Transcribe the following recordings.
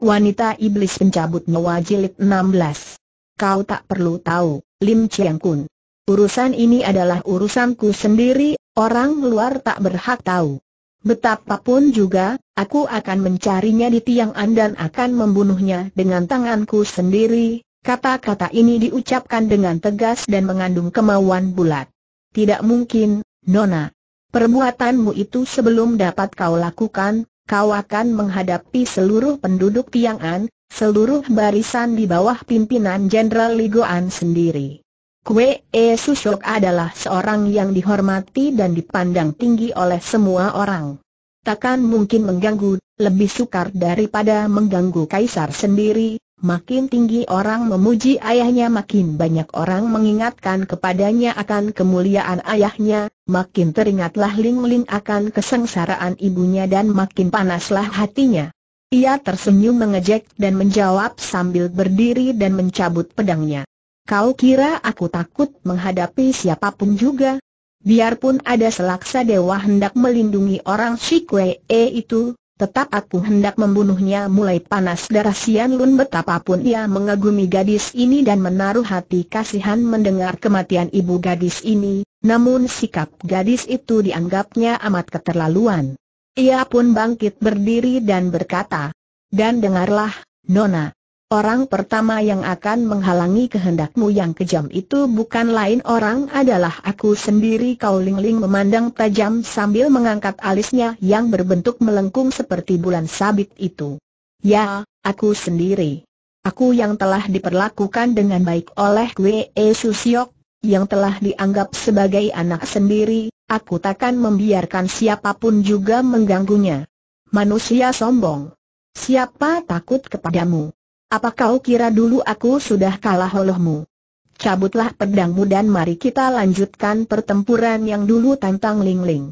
Wanita Iblis Pencabut Nyawa Jilid 16 Kau tak perlu tahu, Lim Chiang Kun Urusan ini adalah urusanku sendiri, orang luar tak berhak tahu Betapapun juga, aku akan mencarinya di tiang An dan akan membunuhnya dengan tanganku sendiri Kata-kata ini diucapkan dengan tegas dan mengandung kemauan bulat Tidak mungkin, Nona Perbuatanmu itu sebelum dapat kau lakukan, kau akan menghadapi seluruh penduduk Tiang'an, seluruh barisan di bawah pimpinan Jenderal Ligoan sendiri. Kue E adalah seorang yang dihormati dan dipandang tinggi oleh semua orang. Takkan mungkin mengganggu, lebih sukar daripada mengganggu kaisar sendiri, Makin tinggi orang memuji ayahnya makin banyak orang mengingatkan kepadanya akan kemuliaan ayahnya, makin teringatlah Ling Ling akan kesengsaraan ibunya dan makin panaslah hatinya. Ia tersenyum mengejek dan menjawab sambil berdiri dan mencabut pedangnya. Kau kira aku takut menghadapi siapapun juga? Biarpun ada selaksa dewa hendak melindungi orang Shikwee -e itu, tetap aku hendak membunuhnya mulai panas darah Sian Lun betapapun ia mengagumi gadis ini dan menaruh hati kasihan mendengar kematian ibu gadis ini, namun sikap gadis itu dianggapnya amat keterlaluan. Ia pun bangkit berdiri dan berkata, Dan dengarlah, Nona, orang pertama yang akan menghalangi kehendakmu yang kejam itu bukan lain orang adalah aku sendiri Kau lingling memandang tajam sambil mengangkat alisnya yang berbentuk melengkung seperti bulan sabit itu. Ya, aku sendiri. Aku yang telah diperlakukan dengan baik oleh Gue Esusiok." yang telah dianggap sebagai anak sendiri, aku takkan membiarkan siapapun juga mengganggunya. Manusia sombong. Siapa takut kepadamu? Apa kau kira dulu aku sudah kalah olehmu? Cabutlah pedangmu dan mari kita lanjutkan pertempuran yang dulu tentang Ling Ling.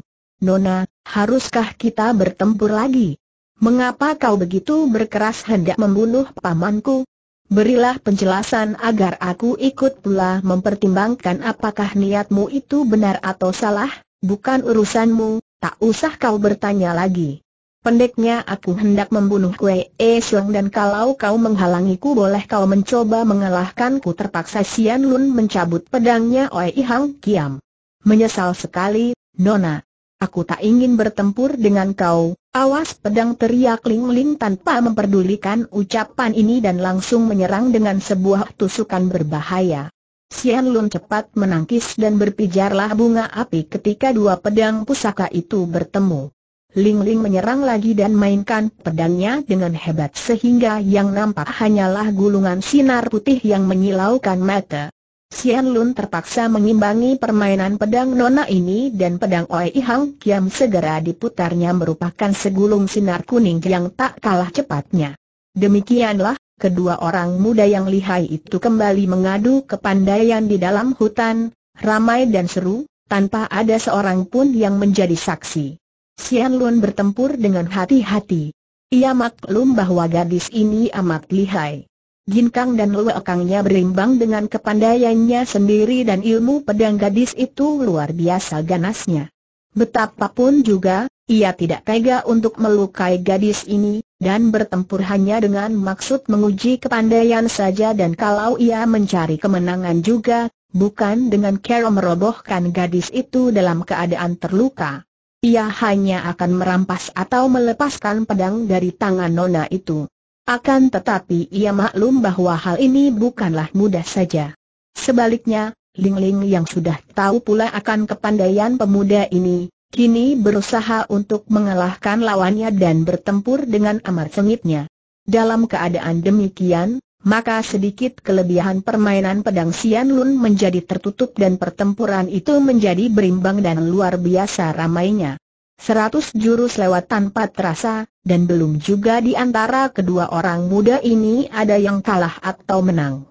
Nona, haruskah kita bertempur lagi? Mengapa kau begitu berkeras hendak membunuh pamanku? Berilah penjelasan agar aku ikut pula mempertimbangkan apakah niatmu itu benar atau salah, bukan urusanmu, tak usah kau bertanya lagi. Pendeknya aku hendak membunuh Kue E Siong dan kalau kau menghalangiku boleh kau mencoba mengalahkanku terpaksa Sian Lun mencabut pedangnya Oi Hang Kiam. Menyesal sekali, Nona. Aku tak ingin bertempur dengan kau, awas pedang teriak Ling Ling tanpa memperdulikan ucapan ini dan langsung menyerang dengan sebuah tusukan berbahaya. Sian Lun cepat menangkis dan berpijarlah bunga api ketika dua pedang pusaka itu bertemu. Ling Ling menyerang lagi dan mainkan pedangnya dengan hebat sehingga yang nampak hanyalah gulungan sinar putih yang menyilaukan mata. Xian Lun terpaksa mengimbangi permainan pedang Nona ini dan pedang I Hang Kiam segera diputarnya merupakan segulung sinar kuning yang tak kalah cepatnya. Demikianlah, kedua orang muda yang lihai itu kembali mengadu kepandaian di dalam hutan, ramai dan seru, tanpa ada seorang pun yang menjadi saksi. Xian Lun bertempur dengan hati-hati. Ia maklum bahwa gadis ini amat lihai. Jin Kang dan Luekangnya berimbang dengan kepandaiannya sendiri dan ilmu pedang gadis itu luar biasa ganasnya. Betapapun juga, ia tidak tega untuk melukai gadis ini, dan bertempur hanya dengan maksud menguji kepandaian saja dan kalau ia mencari kemenangan juga, bukan dengan cara merobohkan gadis itu dalam keadaan terluka. Ia hanya akan merampas atau melepaskan pedang dari tangan Nona itu. Akan tetapi ia maklum bahwa hal ini bukanlah mudah saja. Sebaliknya, Ling Ling yang sudah tahu pula akan kepandaian pemuda ini, kini berusaha untuk mengalahkan lawannya dan bertempur dengan amar sengitnya. Dalam keadaan demikian, maka sedikit kelebihan permainan pedang Sian Lun menjadi tertutup dan pertempuran itu menjadi berimbang dan luar biasa ramainya. Seratus jurus lewat tanpa terasa, dan belum juga di antara kedua orang muda ini ada yang kalah atau menang.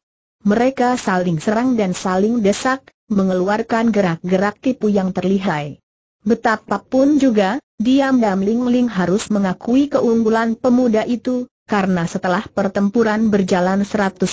Mereka saling serang dan saling desak, mengeluarkan gerak-gerak tipu yang terlihai. Betapapun juga, diam Dam Ling Ling harus mengakui keunggulan pemuda itu, karena setelah pertempuran berjalan 150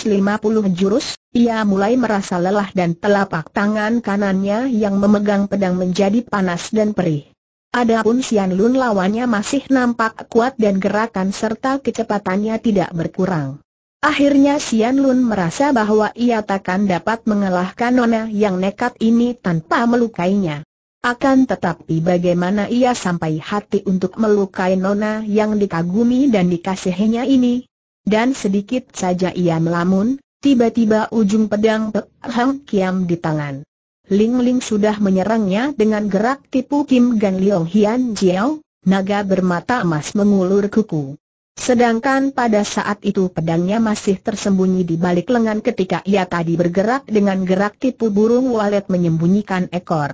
jurus, ia mulai merasa lelah dan telapak tangan kanannya yang memegang pedang menjadi panas dan perih. Adapun Xian Lun lawannya masih nampak kuat dan gerakan serta kecepatannya tidak berkurang. Akhirnya Xian Lun merasa bahwa ia takkan dapat mengalahkan Nona yang nekat ini tanpa melukainya. Akan tetapi bagaimana ia sampai hati untuk melukai Nona yang dikagumi dan dikasihinya ini? Dan sedikit saja ia melamun, tiba-tiba ujung pedang Pek Hang Kiam di tangan. Ling Ling sudah menyerangnya dengan gerak tipu Kim Gan Leong Hian Jiao, naga bermata emas mengulur kuku. Sedangkan pada saat itu pedangnya masih tersembunyi di balik lengan ketika ia tadi bergerak dengan gerak tipu burung walet menyembunyikan ekor.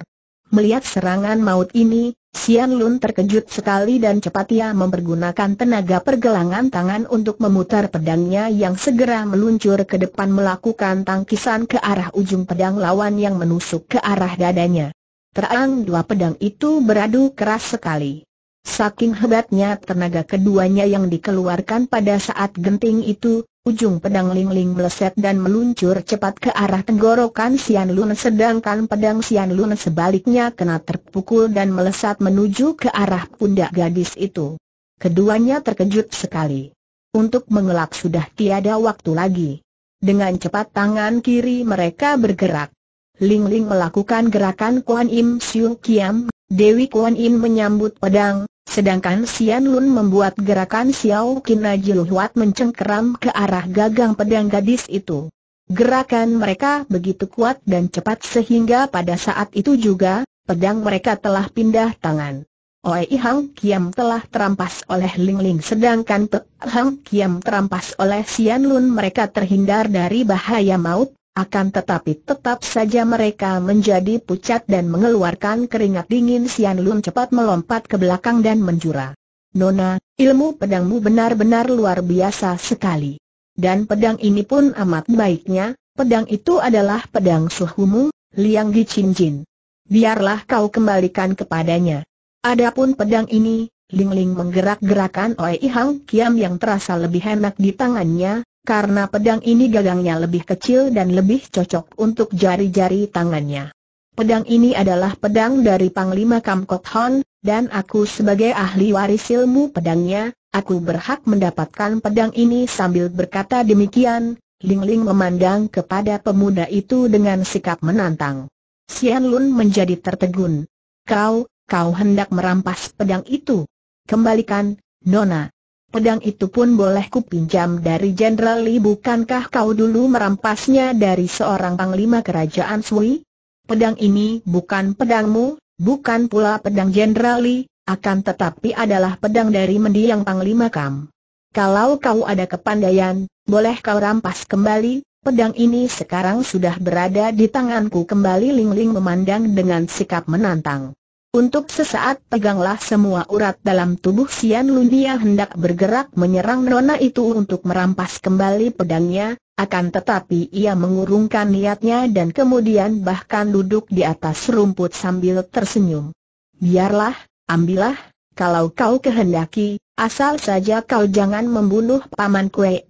Melihat serangan maut ini, Sian Lun terkejut sekali dan cepat ia mempergunakan tenaga pergelangan tangan untuk memutar pedangnya yang segera meluncur ke depan melakukan tangkisan ke arah ujung pedang lawan yang menusuk ke arah dadanya. Terang dua pedang itu beradu keras sekali. Saking hebatnya tenaga keduanya yang dikeluarkan pada saat genting itu, Ujung pedang Lingling meleset dan meluncur cepat ke arah tenggorokan Sian Lun sedangkan pedang Sian Lun sebaliknya kena terpukul dan melesat menuju ke arah pundak gadis itu. Keduanya terkejut sekali. Untuk mengelak sudah tiada waktu lagi. Dengan cepat tangan kiri mereka bergerak. Lingling melakukan gerakan Kuan Im Siu Kiam, Dewi Kuan Im menyambut pedang, Sedangkan Sian Lun membuat gerakan Xiao Kinaji Luhuat mencengkeram ke arah gagang pedang gadis itu. Gerakan mereka begitu kuat dan cepat sehingga pada saat itu juga, pedang mereka telah pindah tangan. Oei Hang Kiam telah terampas oleh Ling Ling sedangkan Pe Hang Kiam terampas oleh Sian Lun mereka terhindar dari bahaya maut, akan tetapi tetap saja mereka menjadi pucat dan mengeluarkan keringat dingin Sian Lun cepat melompat ke belakang dan menjura. Nona, ilmu pedangmu benar-benar luar biasa sekali. Dan pedang ini pun amat baiknya, pedang itu adalah pedang suhumu, Liang cincin. Biarlah kau kembalikan kepadanya. Adapun pedang ini, Ling Ling menggerak-gerakan oleh Hang Kiam yang terasa lebih enak di tangannya, karena pedang ini gagangnya lebih kecil dan lebih cocok untuk jari-jari tangannya. Pedang ini adalah pedang dari Panglima Kam Kok Hon, dan aku sebagai ahli waris ilmu pedangnya, aku berhak mendapatkan pedang ini sambil berkata demikian, Ling Ling memandang kepada pemuda itu dengan sikap menantang. Xian Lun menjadi tertegun. Kau, kau hendak merampas pedang itu. Kembalikan, Nona, Pedang itu pun boleh pinjam dari Jenderal Li bukankah kau dulu merampasnya dari seorang panglima kerajaan Sui? Pedang ini bukan pedangmu, bukan pula pedang Jenderal Li, akan tetapi adalah pedang dari mendiang panglima Kam. Kalau kau ada kepandaian, boleh kau rampas kembali, pedang ini sekarang sudah berada di tanganku kembali Lingling memandang dengan sikap menantang. Untuk sesaat peganglah semua urat dalam tubuh Sian Lunia hendak bergerak menyerang nona itu untuk merampas kembali pedangnya, akan tetapi ia mengurungkan niatnya dan kemudian bahkan duduk di atas rumput sambil tersenyum. Biarlah, ambillah, kalau kau kehendaki, asal saja kau jangan membunuh paman Kuei,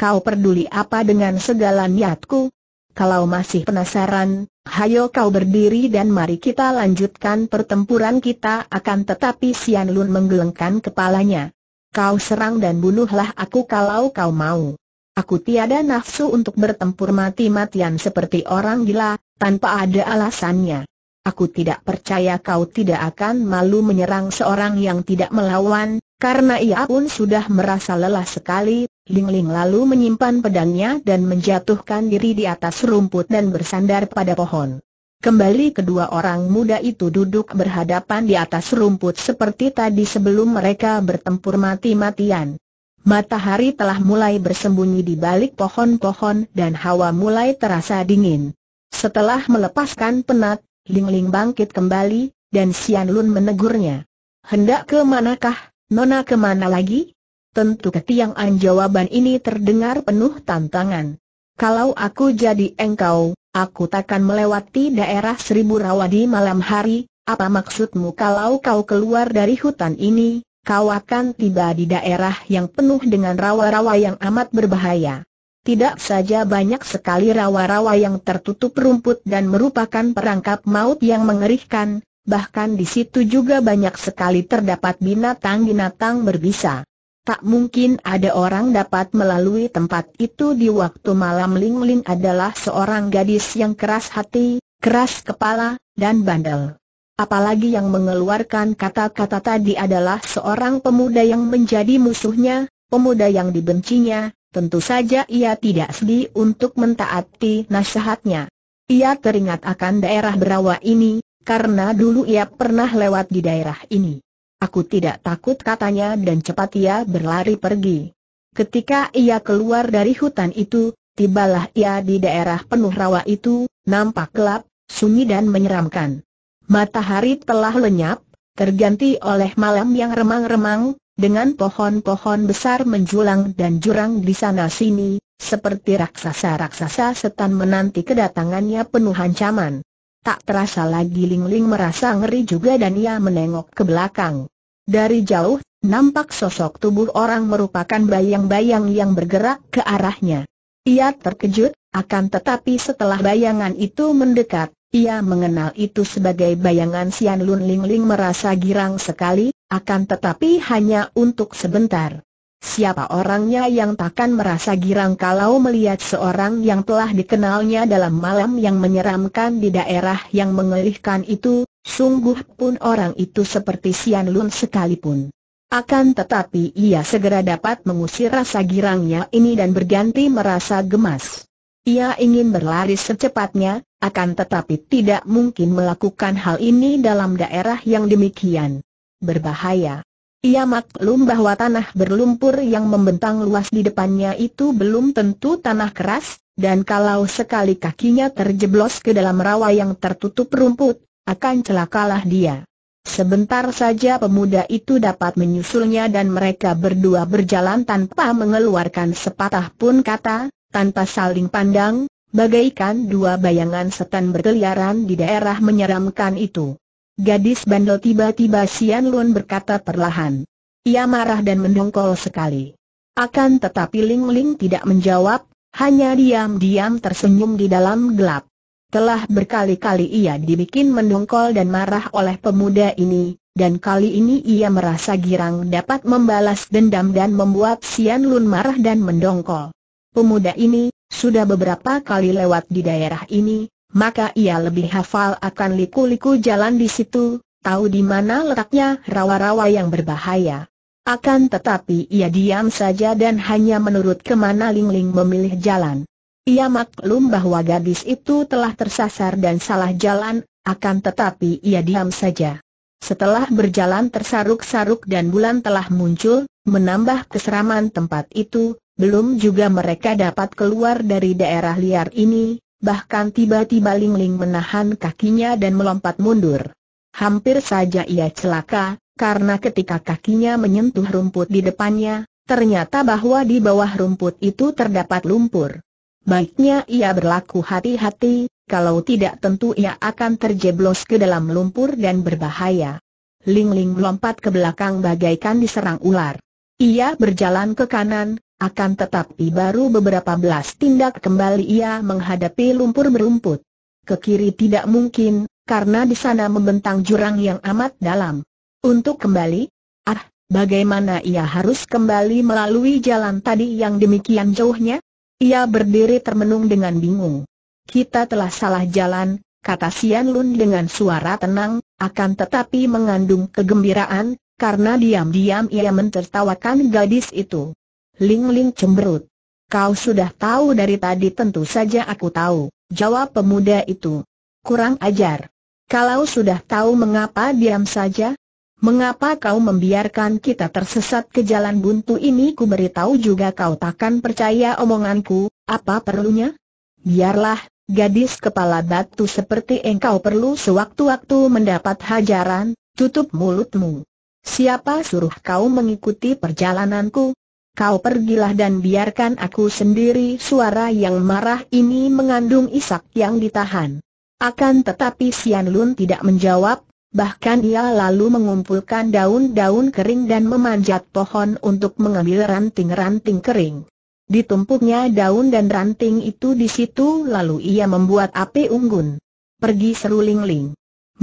kau peduli apa dengan segala niatku, kalau masih penasaran, hayo kau berdiri dan mari kita lanjutkan pertempuran kita akan tetapi Sian Lun menggelengkan kepalanya. Kau serang dan bunuhlah aku kalau kau mau. Aku tiada nafsu untuk bertempur mati-matian seperti orang gila, tanpa ada alasannya. Aku tidak percaya kau tidak akan malu menyerang seorang yang tidak melawan, karena ia pun sudah merasa lelah sekali. Ling Ling lalu menyimpan pedangnya dan menjatuhkan diri di atas rumput dan bersandar pada pohon. Kembali kedua orang muda itu duduk berhadapan di atas rumput seperti tadi sebelum mereka bertempur mati-matian. Matahari telah mulai bersembunyi di balik pohon-pohon dan hawa mulai terasa dingin. Setelah melepaskan penat, Ling Ling bangkit kembali, dan Sian Lun menegurnya. Hendak ke manakah, Nona ke mana lagi? Tentu ketiangan jawaban ini terdengar penuh tantangan. Kalau aku jadi engkau, aku takkan melewati daerah seribu rawa di malam hari, apa maksudmu kalau kau keluar dari hutan ini, kau akan tiba di daerah yang penuh dengan rawa-rawa yang amat berbahaya. Tidak saja banyak sekali rawa-rawa yang tertutup rumput dan merupakan perangkap maut yang mengerikan, bahkan di situ juga banyak sekali terdapat binatang-binatang berbisa. Tak mungkin ada orang dapat melalui tempat itu di waktu malam Ling Ling adalah seorang gadis yang keras hati, keras kepala, dan bandel. Apalagi yang mengeluarkan kata-kata tadi adalah seorang pemuda yang menjadi musuhnya, pemuda yang dibencinya, Tentu saja ia tidak sedih untuk mentaati nasihatnya. Ia teringat akan daerah Berawa ini, karena dulu ia pernah lewat di daerah ini. Aku tidak takut katanya dan cepat ia berlari pergi. Ketika ia keluar dari hutan itu, tibalah ia di daerah penuh rawa itu, nampak gelap, sunyi dan menyeramkan. Matahari telah lenyap, terganti oleh malam yang remang-remang, dengan pohon-pohon besar menjulang dan jurang di sana-sini, seperti raksasa-raksasa setan menanti kedatangannya penuh ancaman. Tak terasa lagi Ling Ling merasa ngeri juga dan ia menengok ke belakang. Dari jauh, nampak sosok tubuh orang merupakan bayang-bayang yang bergerak ke arahnya. Ia terkejut, akan tetapi setelah bayangan itu mendekat, ia mengenal itu sebagai bayangan Sian Lun Ling Ling merasa girang sekali, akan tetapi hanya untuk sebentar. Siapa orangnya yang takkan merasa girang kalau melihat seorang yang telah dikenalnya dalam malam yang menyeramkan di daerah yang mengerikan itu, sungguh pun orang itu seperti Sian Lun sekalipun. Akan tetapi ia segera dapat mengusir rasa girangnya ini dan berganti merasa gemas. Ia ingin berlari secepatnya, akan tetapi tidak mungkin melakukan hal ini dalam daerah yang demikian berbahaya. Ia maklum bahwa tanah berlumpur yang membentang luas di depannya itu belum tentu tanah keras, dan kalau sekali kakinya terjeblos ke dalam rawa yang tertutup rumput, akan celakalah dia. Sebentar saja pemuda itu dapat menyusulnya dan mereka berdua berjalan tanpa mengeluarkan sepatah pun kata, tanpa saling pandang, bagaikan dua bayangan setan berkeliaran di daerah menyeramkan itu. Gadis bandel tiba-tiba Sian Lun berkata perlahan. Ia marah dan mendongkol sekali. Akan tetapi Ling Ling tidak menjawab, hanya diam-diam tersenyum di dalam gelap. Telah berkali-kali ia dibikin mendongkol dan marah oleh pemuda ini, dan kali ini ia merasa girang dapat membalas dendam dan membuat Sian Lun marah dan mendongkol. Pemuda ini, sudah beberapa kali lewat di daerah ini, maka ia lebih hafal akan liku-liku jalan di situ, tahu di mana letaknya rawa-rawa yang berbahaya. Akan tetapi ia diam saja dan hanya menurut kemana Ling Ling memilih jalan. Ia maklum bahwa gadis itu telah tersasar dan salah jalan, akan tetapi ia diam saja. Setelah berjalan tersaruk-saruk dan bulan telah muncul, menambah keseraman tempat itu, belum juga mereka dapat keluar dari daerah liar ini, bahkan tiba-tiba Ling Ling menahan kakinya dan melompat mundur. Hampir saja ia celaka, karena ketika kakinya menyentuh rumput di depannya, ternyata bahwa di bawah rumput itu terdapat lumpur. Baiknya ia berlaku hati-hati, kalau tidak tentu ia akan terjeblos ke dalam lumpur dan berbahaya. Ling Ling melompat ke belakang bagaikan diserang ular. Ia berjalan ke kanan, akan tetapi baru beberapa belas tindak kembali ia menghadapi lumpur berumput. Ke kiri tidak mungkin, karena di sana membentang jurang yang amat dalam. Untuk kembali? Ah, bagaimana ia harus kembali melalui jalan tadi yang demikian jauhnya? Ia berdiri termenung dengan bingung. Kita telah salah jalan, kata Sian Lun dengan suara tenang, akan tetapi mengandung kegembiraan, karena diam-diam ia mentertawakan gadis itu. Ling Ling cemberut. Kau sudah tahu dari tadi tentu saja aku tahu, jawab pemuda itu. Kurang ajar. Kalau sudah tahu mengapa diam saja? Mengapa kau membiarkan kita tersesat ke jalan buntu ini ku beritahu juga kau takkan percaya omonganku, apa perlunya? Biarlah, gadis kepala batu seperti engkau perlu sewaktu-waktu mendapat hajaran, tutup mulutmu. Siapa suruh kau mengikuti perjalananku? Kau pergilah dan biarkan aku sendiri Suara yang marah ini mengandung isak yang ditahan Akan tetapi Sian Lun tidak menjawab Bahkan ia lalu mengumpulkan daun-daun kering dan memanjat pohon untuk mengambil ranting-ranting kering. Ditumpuknya daun dan ranting itu di situ lalu ia membuat api unggun. Pergi seruling. Ling.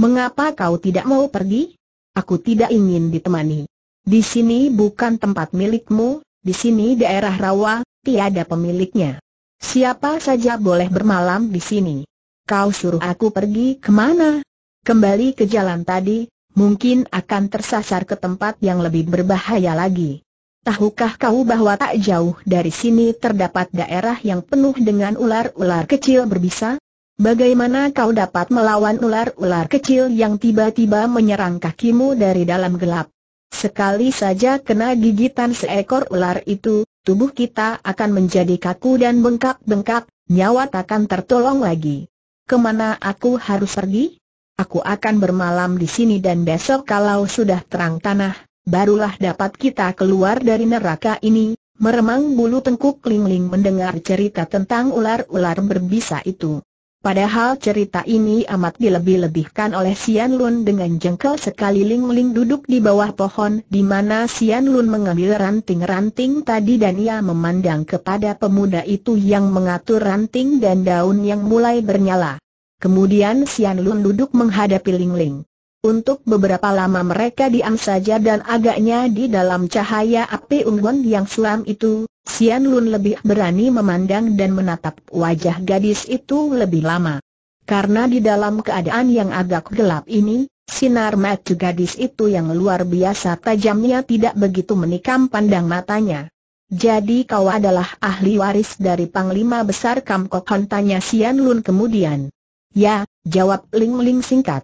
Mengapa kau tidak mau pergi? Aku tidak ingin ditemani. Di sini bukan tempat milikmu, di sini daerah rawa, tiada pemiliknya. Siapa saja boleh bermalam di sini. Kau suruh aku pergi kemana? Kembali ke jalan tadi, mungkin akan tersasar ke tempat yang lebih berbahaya lagi. Tahukah kau bahwa tak jauh dari sini terdapat daerah yang penuh dengan ular-ular kecil berbisa? Bagaimana kau dapat melawan ular-ular kecil yang tiba-tiba menyerang kakimu dari dalam gelap? Sekali saja kena gigitan seekor ular itu, tubuh kita akan menjadi kaku dan bengkak-bengkak, nyawa takkan tertolong lagi. Kemana aku harus pergi? Aku akan bermalam di sini dan besok kalau sudah terang tanah, barulah dapat kita keluar dari neraka ini. Meremang bulu tengkuk lingling mendengar cerita tentang ular-ular berbisa itu. Padahal cerita ini amat dilebih-lebihkan oleh Sian Lun dengan jengkel sekali Ling-Ling duduk di bawah pohon di mana Sian Lun mengambil ranting-ranting tadi dan ia memandang kepada pemuda itu yang mengatur ranting dan daun yang mulai bernyala. Kemudian Sian Lun duduk menghadapi Ling-Ling. Untuk beberapa lama mereka diam saja dan agaknya di dalam cahaya api unggun yang suram itu, Sian Lun lebih berani memandang dan menatap wajah gadis itu lebih lama. Karena di dalam keadaan yang agak gelap ini, sinar mata gadis itu yang luar biasa tajamnya tidak begitu menikam pandang matanya. Jadi kau adalah ahli waris dari Panglima Besar Kam tanya Sian Lun kemudian. Ya, jawab Ling Ling singkat.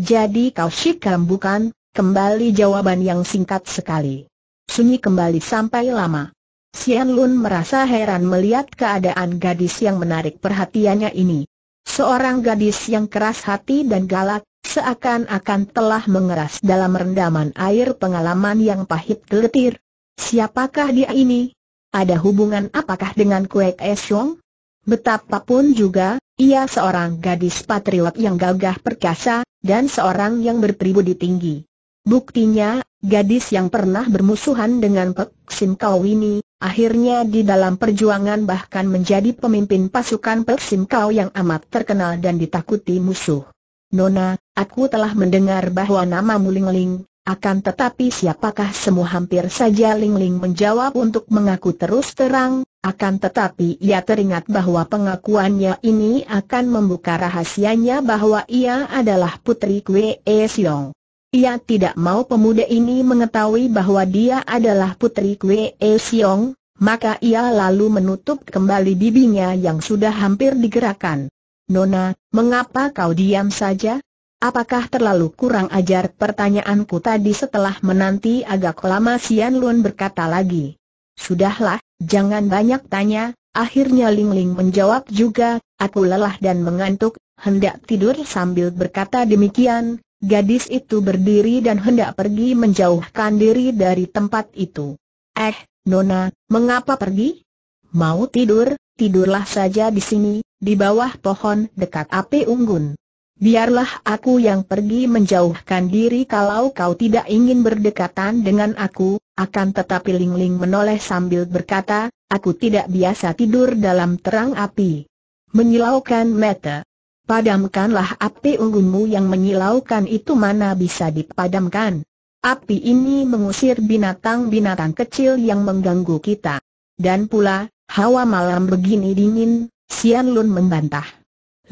Jadi kau Shikam bukan? Kembali jawaban yang singkat sekali. Sunyi kembali sampai lama. Sian Lun merasa heran melihat keadaan gadis yang menarik perhatiannya ini. Seorang gadis yang keras hati dan galak, seakan-akan telah mengeras dalam rendaman air pengalaman yang pahit geletir. Siapakah dia ini? Ada hubungan apakah dengan Kuek Esyong? Betapapun juga, ia seorang gadis patriot yang gagah perkasa, dan seorang yang berpribudi tinggi. Buktinya, gadis yang pernah bermusuhan dengan Pek Sim Kau ini, akhirnya di dalam perjuangan bahkan menjadi pemimpin pasukan Pek Sim Kau yang amat terkenal dan ditakuti musuh. Nona, aku telah mendengar bahwa nama Ling Ling, akan tetapi siapakah semua hampir saja Ling Ling menjawab untuk mengaku terus terang, akan tetapi ia teringat bahwa pengakuannya ini akan membuka rahasianya bahwa ia adalah putri Kwe E Siong. Ia tidak mau pemuda ini mengetahui bahwa dia adalah putri Kwe E Siong, maka ia lalu menutup kembali bibinya yang sudah hampir digerakkan. Nona, mengapa kau diam saja? Apakah terlalu kurang ajar pertanyaanku tadi setelah menanti agak lama Sian Lun berkata lagi. Sudahlah, jangan banyak tanya, akhirnya Ling Ling menjawab juga, aku lelah dan mengantuk, hendak tidur sambil berkata demikian, gadis itu berdiri dan hendak pergi menjauhkan diri dari tempat itu. Eh, Nona, mengapa pergi? Mau tidur, tidurlah saja di sini, di bawah pohon dekat api unggun. Biarlah aku yang pergi menjauhkan diri kalau kau tidak ingin berdekatan dengan aku, akan tetapi Ling Ling menoleh sambil berkata, aku tidak biasa tidur dalam terang api. Menyilaukan mata. Padamkanlah api unggunmu yang menyilaukan itu mana bisa dipadamkan. Api ini mengusir binatang-binatang kecil yang mengganggu kita. Dan pula, hawa malam begini dingin, Sian Lun membantah.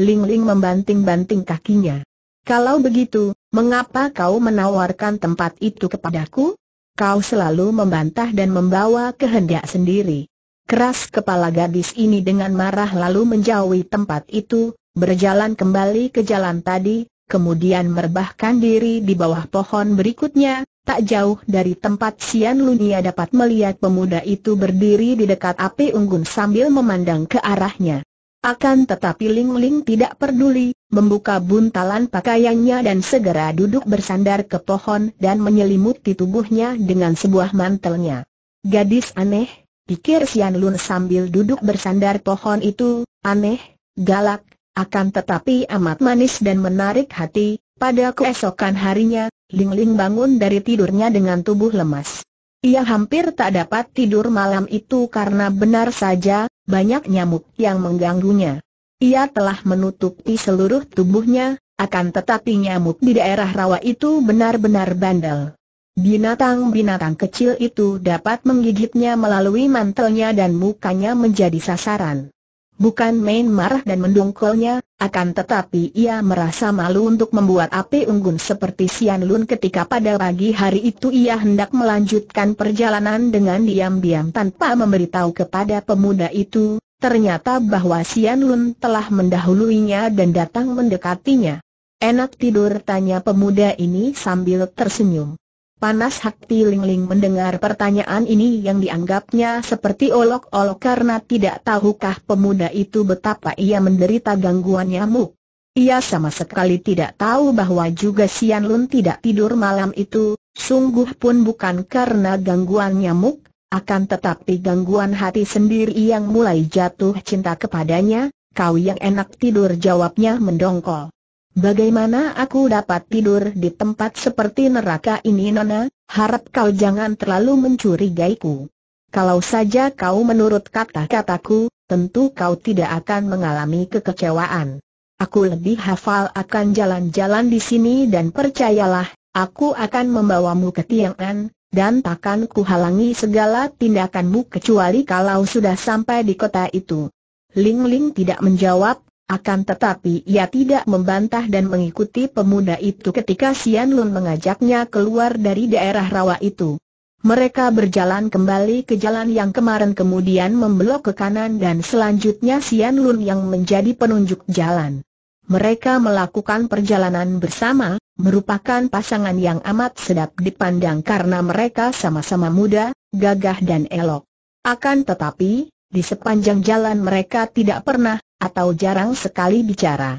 Ling Ling membanting-banting kakinya. Kalau begitu, mengapa kau menawarkan tempat itu kepadaku? kau selalu membantah dan membawa kehendak sendiri. Keras kepala gadis ini dengan marah lalu menjauhi tempat itu, berjalan kembali ke jalan tadi, kemudian merbahkan diri di bawah pohon berikutnya, tak jauh dari tempat Sian Lunia dapat melihat pemuda itu berdiri di dekat api unggun sambil memandang ke arahnya. Akan tetapi Ling Ling tidak peduli, membuka buntalan pakaiannya dan segera duduk bersandar ke pohon dan menyelimuti tubuhnya dengan sebuah mantelnya. Gadis aneh, pikir Sian Lun sambil duduk bersandar pohon itu, aneh, galak, akan tetapi amat manis dan menarik hati, pada keesokan harinya, Ling Ling bangun dari tidurnya dengan tubuh lemas. Ia hampir tak dapat tidur malam itu karena benar saja, banyak nyamuk yang mengganggunya. Ia telah menutupi seluruh tubuhnya, akan tetapi nyamuk di daerah rawa itu benar-benar bandel. Binatang-binatang kecil itu dapat menggigitnya melalui mantelnya dan mukanya menjadi sasaran. Bukan main marah dan mendongkolnya, akan tetapi ia merasa malu untuk membuat api unggun seperti Sian Lun ketika pada pagi hari itu ia hendak melanjutkan perjalanan dengan diam-diam tanpa memberitahu kepada pemuda itu, ternyata bahwa Sian Lun telah mendahuluinya dan datang mendekatinya. Enak tidur tanya pemuda ini sambil tersenyum. Panas hati Lingling -ling mendengar pertanyaan ini yang dianggapnya seperti olok-olok karena tidak tahukah pemuda itu betapa ia menderita gangguan nyamuk. Ia sama sekali tidak tahu bahwa juga Sian Lun tidak tidur malam itu, sungguh pun bukan karena gangguan nyamuk, akan tetapi gangguan hati sendiri yang mulai jatuh cinta kepadanya, kau yang enak tidur jawabnya mendongkol. Bagaimana aku dapat tidur di tempat seperti neraka ini Nona? Harap kau jangan terlalu mencurigaiku. Kalau saja kau menurut kata-kataku, tentu kau tidak akan mengalami kekecewaan. Aku lebih hafal akan jalan-jalan di sini dan percayalah, aku akan membawamu ke Tiangan, dan takkan kuhalangi segala tindakanmu kecuali kalau sudah sampai di kota itu. Ling Ling tidak menjawab, akan tetapi ia tidak membantah dan mengikuti pemuda itu ketika Sian Lun mengajaknya keluar dari daerah rawa itu. Mereka berjalan kembali ke jalan yang kemarin kemudian membelok ke kanan dan selanjutnya Sian Lun yang menjadi penunjuk jalan. Mereka melakukan perjalanan bersama, merupakan pasangan yang amat sedap dipandang karena mereka sama-sama muda, gagah dan elok. Akan tetapi, di sepanjang jalan mereka tidak pernah atau jarang sekali bicara.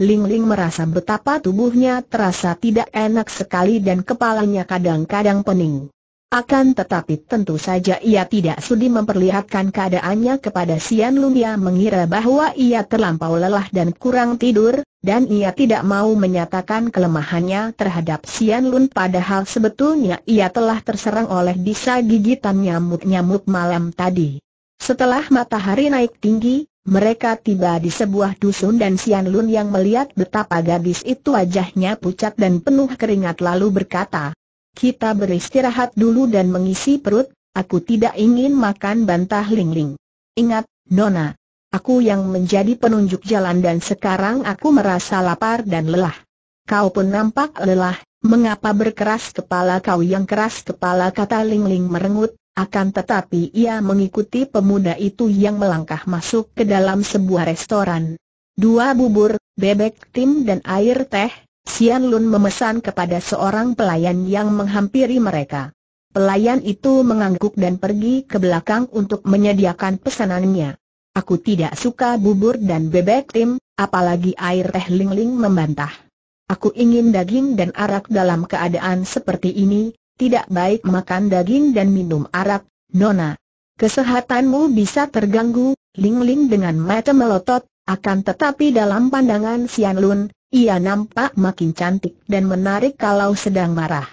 Ling Ling merasa betapa tubuhnya terasa tidak enak sekali dan kepalanya kadang-kadang pening. Akan tetapi tentu saja ia tidak sudi memperlihatkan keadaannya kepada Sian Lumia mengira bahwa ia terlampau lelah dan kurang tidur, dan ia tidak mau menyatakan kelemahannya terhadap Sian Lun padahal sebetulnya ia telah terserang oleh bisa gigitan nyamuk-nyamuk malam tadi. Setelah matahari naik tinggi, mereka tiba di sebuah dusun dan Sian Lun yang melihat betapa gadis itu wajahnya pucat dan penuh keringat lalu berkata, Kita beristirahat dulu dan mengisi perut, aku tidak ingin makan bantah Ling Ling. Ingat, Nona, aku yang menjadi penunjuk jalan dan sekarang aku merasa lapar dan lelah. Kau pun nampak lelah, mengapa berkeras kepala kau yang keras kepala kata Ling Ling merengut, akan tetapi ia mengikuti pemuda itu yang melangkah masuk ke dalam sebuah restoran. Dua bubur, bebek tim dan air teh, Sian Lun memesan kepada seorang pelayan yang menghampiri mereka. Pelayan itu mengangguk dan pergi ke belakang untuk menyediakan pesanannya. Aku tidak suka bubur dan bebek tim, apalagi air teh lingling membantah. Aku ingin daging dan arak dalam keadaan seperti ini, tidak baik makan daging dan minum arak, Nona. Kesehatanmu bisa terganggu, Ling Ling dengan mata melotot, akan tetapi dalam pandangan Sian Lun, ia nampak makin cantik dan menarik kalau sedang marah.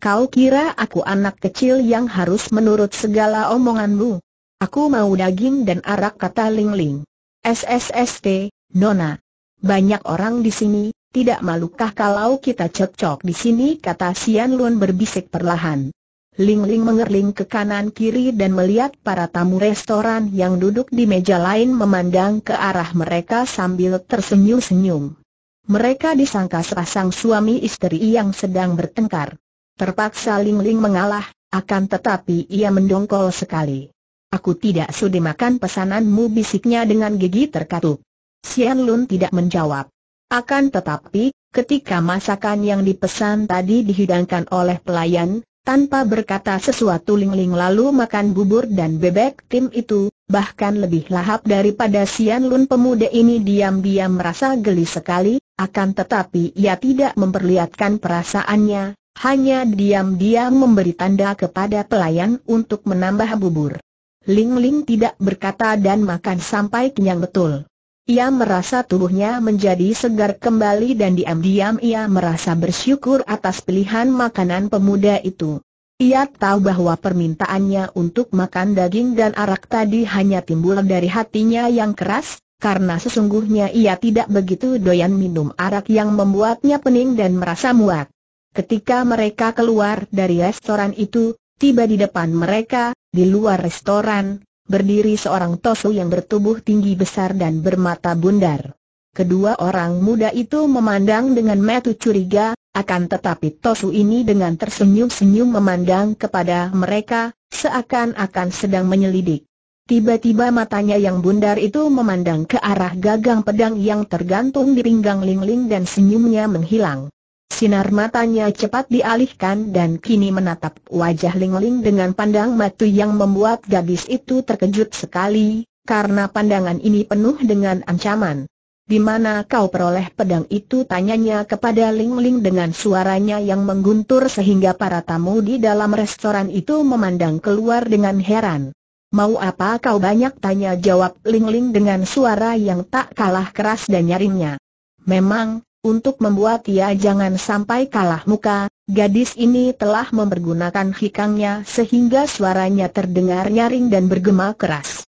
Kau kira aku anak kecil yang harus menurut segala omonganmu? Aku mau daging dan arak kata Ling Ling. SSST, Nona. Banyak orang di sini, tidak malukah kalau kita cocok di sini kata Sian Lun berbisik perlahan. Ling Ling mengerling ke kanan kiri dan melihat para tamu restoran yang duduk di meja lain memandang ke arah mereka sambil tersenyum-senyum. Mereka disangka sepasang suami istri yang sedang bertengkar. Terpaksa Ling Ling mengalah, akan tetapi ia mendongkol sekali. Aku tidak sudi makan pesananmu bisiknya dengan gigi terkatup. Sian Lun tidak menjawab. Akan tetapi, ketika masakan yang dipesan tadi dihidangkan oleh pelayan, tanpa berkata sesuatu Ling -ling lalu makan bubur dan bebek tim itu, bahkan lebih lahap daripada Sian Lun pemuda ini diam-diam merasa geli sekali, akan tetapi ia tidak memperlihatkan perasaannya, hanya diam-diam memberi tanda kepada pelayan untuk menambah bubur. Ling Ling tidak berkata dan makan sampai kenyang betul. Ia merasa tubuhnya menjadi segar kembali dan diam-diam ia merasa bersyukur atas pilihan makanan pemuda itu. Ia tahu bahwa permintaannya untuk makan daging dan arak tadi hanya timbul dari hatinya yang keras, karena sesungguhnya ia tidak begitu doyan minum arak yang membuatnya pening dan merasa muak. Ketika mereka keluar dari restoran itu, tiba di depan mereka, di luar restoran, berdiri seorang Tosu yang bertubuh tinggi besar dan bermata bundar. Kedua orang muda itu memandang dengan metu curiga, akan tetapi Tosu ini dengan tersenyum-senyum memandang kepada mereka, seakan-akan sedang menyelidik. Tiba-tiba matanya yang bundar itu memandang ke arah gagang pedang yang tergantung di pinggang Lingling dan senyumnya menghilang. Sinar matanya cepat dialihkan dan kini menatap wajah Lingling dengan pandang matu yang membuat gadis itu terkejut sekali, karena pandangan ini penuh dengan ancaman. Di mana kau peroleh pedang itu? Tanyanya kepada Lingling dengan suaranya yang mengguntur sehingga para tamu di dalam restoran itu memandang keluar dengan heran. Mau apa kau banyak tanya jawab Lingling dengan suara yang tak kalah keras dan nyaringnya. Memang, untuk membuat ia jangan sampai kalah muka, gadis ini telah mempergunakan hikangnya sehingga suaranya terdengar nyaring dan bergema keras.